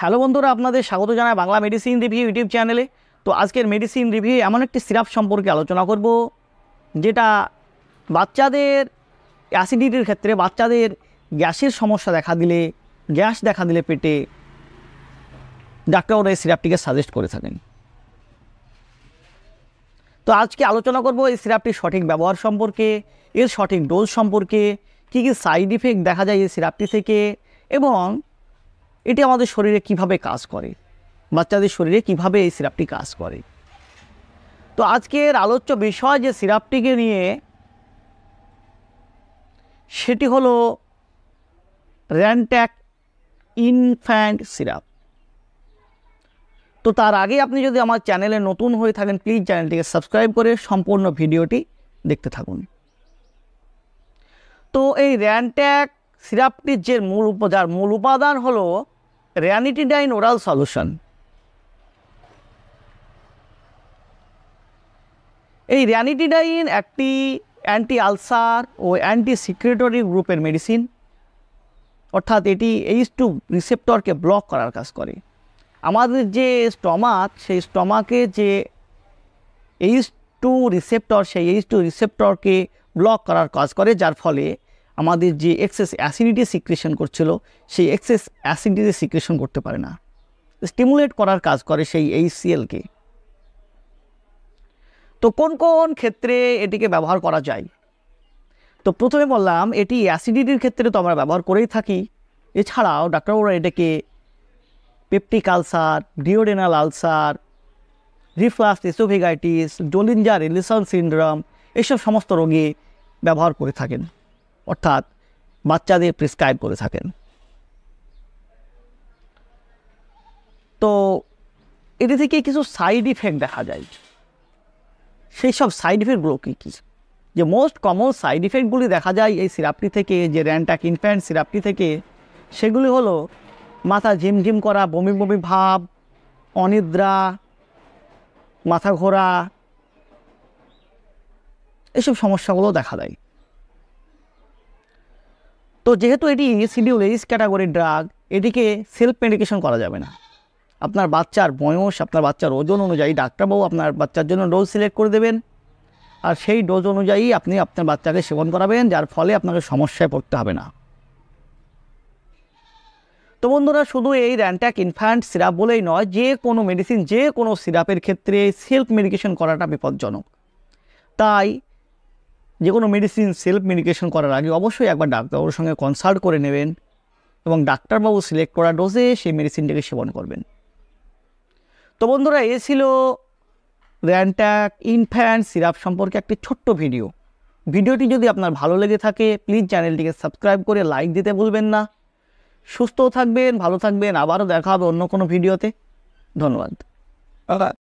hello বন্ধুরা আপনাদের স্বাগত জানায় বাংলা মেডিসিন রিভিউ ইউটিউব চ্যানেলে তো আজকের মেডিসিন রিভিউ এমন একটি সিরাপ সম্পর্কে আলোচনা করব যেটা বাচ্চাদের অ্যাসিডিটির ক্ষেত্রে বাচ্চাদের গ্যাসের সমস্যা দেখা দিলে গ্যাস দেখা দিলে পেটে ডাক্তাররা এই সিরাপটিকে সাজেস্ট করে থাকেন তো আজকে আলোচনা করব এই সিরাপটির সঠিক ব্যবহার সম্পর্কে এর সঠিক ডোজ সম্পর্কে কী কী সাইড ইফেক্ট দেখা যায় এই সিরাপটি থেকে এবং এটি আমাদের শরীরে কিভাবে কাজ করে বাচ্চাদের শরীরে কিভাবে এই সিরাপটি কাজ করে তো আজকের আলোচ্য বিষয় যে সিরাপটিকে নিয়ে সেটি হলো র্যান্ট্যাক ইনফ্যান্ট সিরাপ তো তার আগে আপনি যদি আমার চ্যানেলে নতুন হয়ে থাকেন প্লিজ চ্যানেলটিকে সাবস্ক্রাইব করে সম্পূর্ণ ভিডিওটি দেখতে থাকুন তো এই র্যান্ট্যাক সিরাপটির যে মূল উপাদান মূল উপাদান হলো রেয়ানিটিডাইন ওরাল সলিউশন এই র্যানিটিডাইন একটি অ্যান্টি আলসার ও অ্যান্টি সিক্রেটরি গ্রুপের মেডিসিন অর্থাৎ এটি এইচ টু রিসেপ্টরকে ব্লক করার কাজ করে আমাদের যে স্টমাক সেই স্টমাকে যে এইচ টু রিসেপ্টর সেই এইচ টু রিসেপ্টরকে ব্লক করার কাজ করে যার ফলে আমাদের যে এক্সেস অ্যাসিডিটি সিক্রেশন করছিল সেই এক্সেস অ্যাসিডিটি সিক্রেশন করতে পারে না স্টিমুলেট করার কাজ করে সেই এইচসিএলকে তো কোন কোন ক্ষেত্রে এটিকে ব্যবহার করা যায় তো প্রথমে বললাম এটি অ্যাসিডিটির ক্ষেত্রে তো আমরা ব্যবহার করেই থাকি এছাড়াও ডাক্তারবাবুরা এটাকে peptic ulcer duodenal ulcer reflux oesophagitis Zollinger Ellison syndrome এসব সমস্ত রোগে ব্যবহার করে থাকেন অর্থাৎ বাচ্চাদের প্রেসক্রাইব করে থাকেন তো এটি থেকে কিছু সাইড ইফেক্ট দেখা যায় সেই সব সাইড ইফেক্টগুলো কী কী যে মোস্ট কমন সাইড ইফেক্টগুলি দেখা যায় এই সিরাপটি থেকে যে র্যান্টাক ইনফ্যান্ট সিরাপটি থেকে সেগুলি হলো মাথা ঝিমঝিম করা বমি বমি ভাব অনিদ্রা মাথা ঘোরা এসব সমস্যাগুলো দেখা দেয় তো যেহেতু এটি সিডিউল এইস ক্যাটাগরি ড্রাগ এটিকে সেলফ মেডিকেশন করা যাবে না আপনার বাচ্চার বয়স আপনার বাচ্চার ওজন অনুযায়ী ডাক্তারবাবু আপনার বাচ্চার জন্য ডোজ সিলেক্ট করে দেবেন আর সেই ডোজ অনুযায়ী আপনি আপনার বাচ্চাকে সেবন করাবেন যার ফলে আপনাকে সমস্যায় পড়তে হবে না তো বন্ধুরা শুধু এই র্যান্ট্যাক ইনফ্যান্ট সিরাপ বলেই নয় যে কোনো মেডিসিন যে কোনো সিরাপের ক্ষেত্রে সেলফ মেডিকেশন করাটা বিপজ্জনক তাই যে কোনো মেডিসিন সেলফ মেডিকেশন করার আগে অবশ্যই একবার ডাক্তারবাবুর সঙ্গে কনসাল্ট করে নেবেন এবং ডাক্তারবাবু সিলেক্ট করা ডোজে সেই মেডিসিনটাকে সেবন করবেন তো বন্ধুরা এ ছিল র্যান্ট্যাক ইনফ্যান্ট সিরাপ সম্পর্কে একটি ছোট্ট ভিডিও ভিডিওটি যদি আপনার ভালো লেগে থাকে প্লিজ চ্যানেলটিকে সাবস্ক্রাইব করে লাইক দিতে ভুলবেন না সুস্থ থাকবেন ভালো থাকবেন আবারও দেখা হবে অন্য কোনো ভিডিওতে ধন্যবাদ